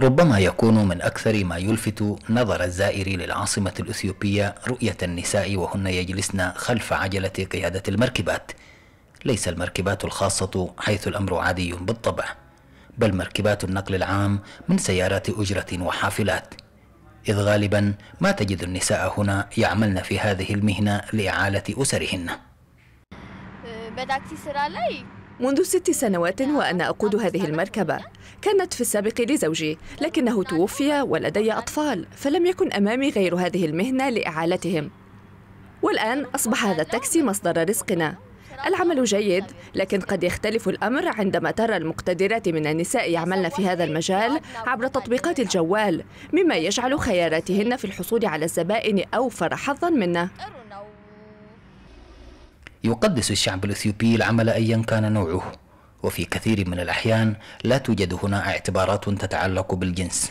ربما يكون من أكثر ما يلفت نظر الزائر للعاصمة الأثيوبية رؤية النساء وهن يجلسن خلف عجلة قيادة المركبات ليس المركبات الخاصة حيث الأمر عادي بالطبع بل مركبات النقل العام من سيارات أجرة وحافلات إذ غالبا ما تجد النساء هنا يعملن في هذه المهنة لإعالة أسرهن بدأت سرالي منذ ست سنوات وأنا أقود هذه المركبة كانت في السابق لزوجي لكنه توفي ولدي أطفال فلم يكن أمامي غير هذه المهنة لإعالتهم والآن أصبح هذا التاكسي مصدر رزقنا العمل جيد لكن قد يختلف الأمر عندما ترى المقتدرات من النساء يعملن في هذا المجال عبر تطبيقات الجوال مما يجعل خياراتهن في الحصول على الزبائن أوفر حظا منه يقدس الشعب الإثيوبي العمل أيا كان نوعه وفي كثير من الأحيان لا توجد هنا اعتبارات تتعلق بالجنس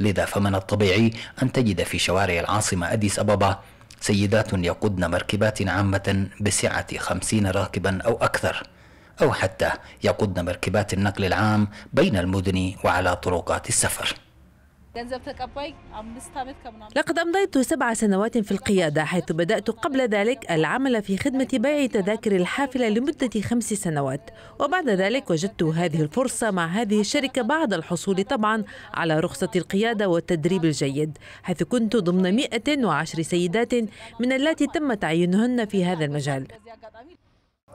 لذا فمن الطبيعي أن تجد في شوارع العاصمة أديس أبابا سيدات يقودن مركبات عامة بسعة خمسين راكبا أو أكثر أو حتى يقودن مركبات النقل العام بين المدن وعلى طرقات السفر لقد أمضيت سبع سنوات في القيادة حيث بدأت قبل ذلك العمل في خدمة بيع تذاكر الحافلة لمدة خمس سنوات وبعد ذلك وجدت هذه الفرصة مع هذه الشركة بعد الحصول طبعا على رخصة القيادة والتدريب الجيد حيث كنت ضمن 110 سيدات من اللاتي تم تعيينهن في هذا المجال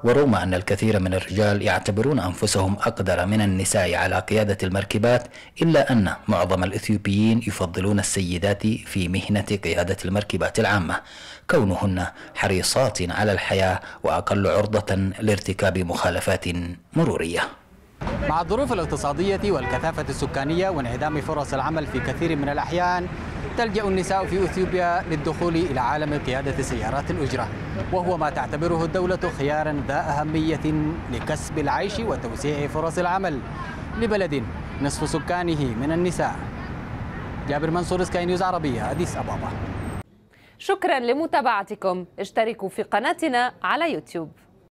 ورغم أن الكثير من الرجال يعتبرون أنفسهم أقدر من النساء على قيادة المركبات إلا أن معظم الإثيوبيين يفضلون السيدات في مهنة قيادة المركبات العامة كونهن حريصات على الحياة وأقل عرضة لارتكاب مخالفات مرورية مع الظروف الاقتصادية والكثافة السكانية وانعدام فرص العمل في كثير من الأحيان تلجأ النساء في أثيوبيا للدخول إلى عالم قيادة سيارات الأجرة وهو ما تعتبره الدولة خيارا ذا أهمية لكسب العيش وتوسيع فرص العمل لبلد نصف سكانه من النساء جابر منصور سكاي نيوز عربية أديس أبابا شكرا لمتابعتكم اشتركوا في قناتنا على يوتيوب